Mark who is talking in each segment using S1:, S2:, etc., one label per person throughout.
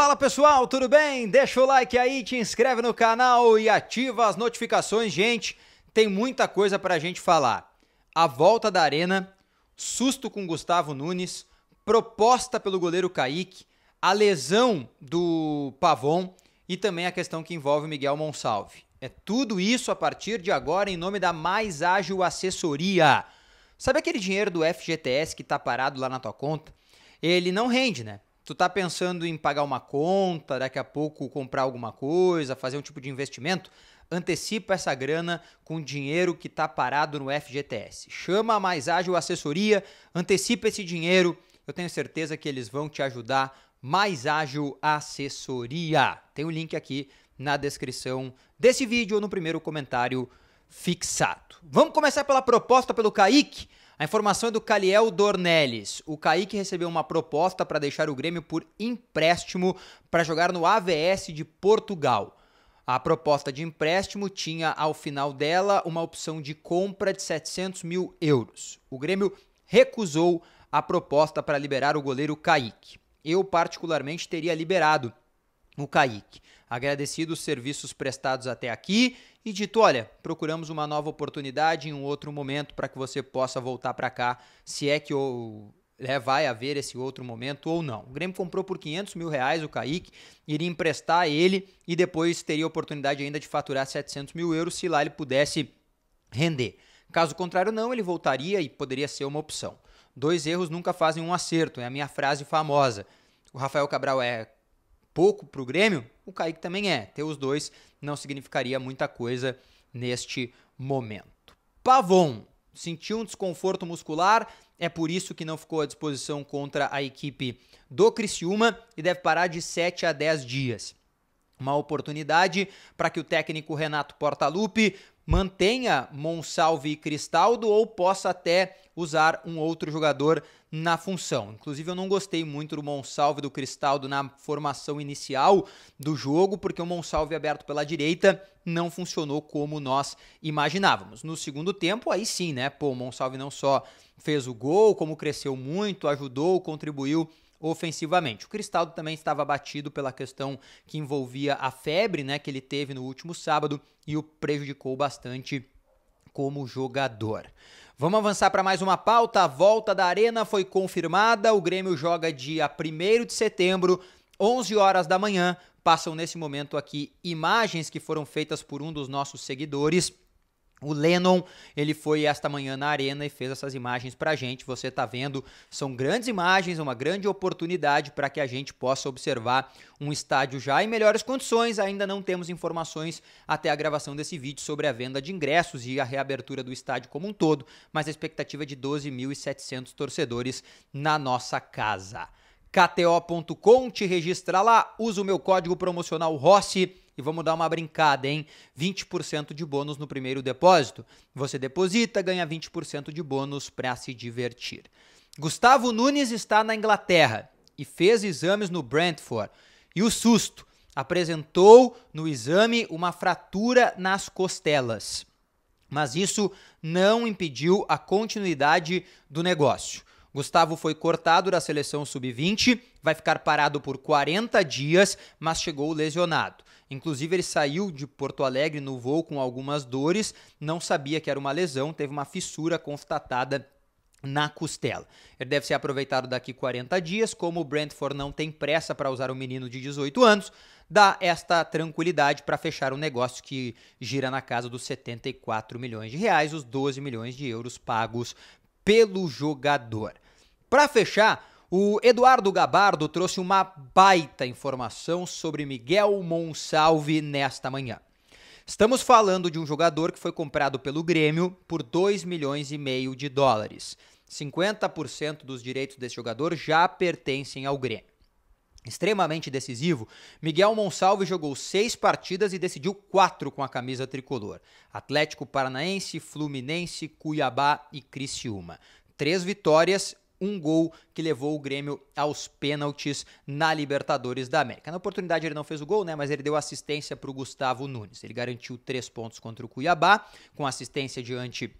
S1: Fala pessoal, tudo bem? Deixa o like aí, te inscreve no canal e ativa as notificações, gente. Tem muita coisa pra gente falar. A volta da arena, susto com Gustavo Nunes, proposta pelo goleiro Kaique, a lesão do Pavon e também a questão que envolve Miguel Monsalve. É tudo isso a partir de agora em nome da Mais Ágil Assessoria. Sabe aquele dinheiro do FGTS que está parado lá na tua conta? Ele não rende, né? Tu tá pensando em pagar uma conta, daqui a pouco comprar alguma coisa, fazer um tipo de investimento? Antecipa essa grana com dinheiro que tá parado no FGTS. Chama a Mais Ágil Assessoria, antecipa esse dinheiro. Eu tenho certeza que eles vão te ajudar. Mais Ágil Assessoria. Tem o um link aqui na descrição desse vídeo ou no primeiro comentário fixado. Vamos começar pela proposta pelo Kaique. A informação é do Caliel Dornelles. O Kaique recebeu uma proposta para deixar o Grêmio por empréstimo para jogar no AVS de Portugal. A proposta de empréstimo tinha, ao final dela, uma opção de compra de 700 mil euros. O Grêmio recusou a proposta para liberar o goleiro Kaique. Eu, particularmente, teria liberado o Kaique agradecido os serviços prestados até aqui e dito: olha, procuramos uma nova oportunidade em um outro momento para que você possa voltar para cá, se é que eu, é, né, vai haver esse outro momento ou não. O Grêmio comprou por 500 mil reais o Kaique, iria emprestar ele e depois teria a oportunidade ainda de faturar 700 mil euros se lá ele pudesse render. Caso contrário, não, ele voltaria e poderia ser uma opção. Dois erros nunca fazem um acerto, é a minha frase famosa. O Rafael Cabral é pouco para o Grêmio, o Kaique também é. Ter os dois não significaria muita coisa neste momento. Pavon sentiu um desconforto muscular, é por isso que não ficou à disposição contra a equipe do Criciúma e deve parar de 7 a 10 dias. Uma oportunidade para que o técnico Renato Portaluppi mantenha Monsalve e Cristaldo ou possa até usar um outro jogador na função. Inclusive, eu não gostei muito do Monsalve do Cristaldo na formação inicial do jogo, porque o Monsalve aberto pela direita não funcionou como nós imaginávamos. No segundo tempo, aí sim, né? Pô, o Monsalve não só fez o gol, como cresceu muito, ajudou, contribuiu ofensivamente. O Cristaldo também estava batido pela questão que envolvia a febre, né, que ele teve no último sábado e o prejudicou bastante como jogador. Vamos avançar para mais uma pauta. A volta da Arena foi confirmada. O Grêmio joga dia 1 de setembro, 11 horas da manhã. Passam nesse momento aqui imagens que foram feitas por um dos nossos seguidores o Lennon, ele foi esta manhã na arena e fez essas imagens pra gente. Você tá vendo, são grandes imagens, uma grande oportunidade para que a gente possa observar um estádio já em melhores condições. Ainda não temos informações até a gravação desse vídeo sobre a venda de ingressos e a reabertura do estádio como um todo, mas a expectativa é de 12.700 torcedores na nossa casa. KTO.com te registra lá, usa o meu código promocional Rossi e vamos dar uma brincada, hein? 20% de bônus no primeiro depósito. Você deposita, ganha 20% de bônus para se divertir. Gustavo Nunes está na Inglaterra e fez exames no Brentford. E o susto! Apresentou no exame uma fratura nas costelas. Mas isso não impediu a continuidade do negócio. Gustavo foi cortado da seleção sub-20, vai ficar parado por 40 dias, mas chegou lesionado. Inclusive, ele saiu de Porto Alegre no voo com algumas dores, não sabia que era uma lesão, teve uma fissura constatada na costela. Ele deve ser aproveitado daqui 40 dias, como o Brentford não tem pressa para usar o um menino de 18 anos, dá esta tranquilidade para fechar um negócio que gira na casa dos 74 milhões de reais, os 12 milhões de euros pagos pelo jogador. Para fechar, o Eduardo Gabardo trouxe uma baita informação sobre Miguel Monsalve nesta manhã. Estamos falando de um jogador que foi comprado pelo Grêmio por 2 milhões e meio de dólares. 50% dos direitos desse jogador já pertencem ao Grêmio. Extremamente decisivo, Miguel Monsalve jogou seis partidas e decidiu quatro com a camisa tricolor: Atlético Paranaense, Fluminense, Cuiabá e Criciúma. Três vitórias um gol que levou o Grêmio aos pênaltis na Libertadores da América. Na oportunidade ele não fez o gol, né, mas ele deu assistência para o Gustavo Nunes. Ele garantiu três pontos contra o Cuiabá, com assistência diante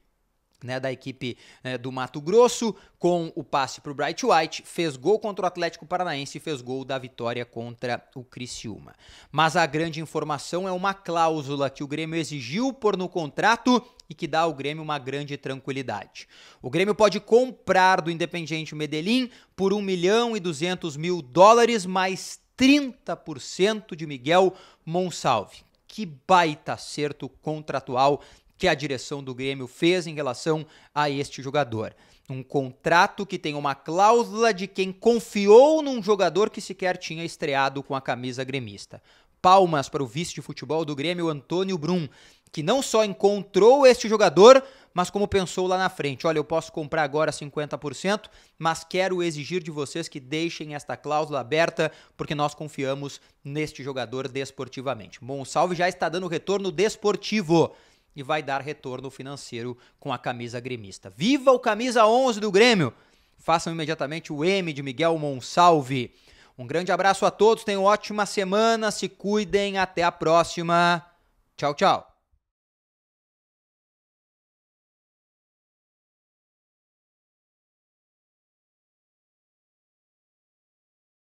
S1: né, da equipe né, do Mato Grosso, com o passe para o Bright White, fez gol contra o Atlético Paranaense e fez gol da vitória contra o Criciúma. Mas a grande informação é uma cláusula que o Grêmio exigiu por no contrato e que dá ao Grêmio uma grande tranquilidade. O Grêmio pode comprar do Independiente Medellín por 1 milhão e 200 mil dólares, mais 30% de Miguel Monsalve. Que baita acerto contratual que a direção do Grêmio fez em relação a este jogador. Um contrato que tem uma cláusula de quem confiou num jogador que sequer tinha estreado com a camisa gremista. Palmas para o vice de futebol do Grêmio, Antônio Brum, que não só encontrou este jogador, mas como pensou lá na frente, olha, eu posso comprar agora 50%, mas quero exigir de vocês que deixem esta cláusula aberta, porque nós confiamos neste jogador desportivamente. Monsalve já está dando retorno desportivo e vai dar retorno financeiro com a camisa gremista. Viva o camisa 11 do Grêmio! Façam imediatamente o M de Miguel Monsalve. Um grande abraço a todos, tenham ótima semana, se cuidem, até a próxima. Tchau, tchau.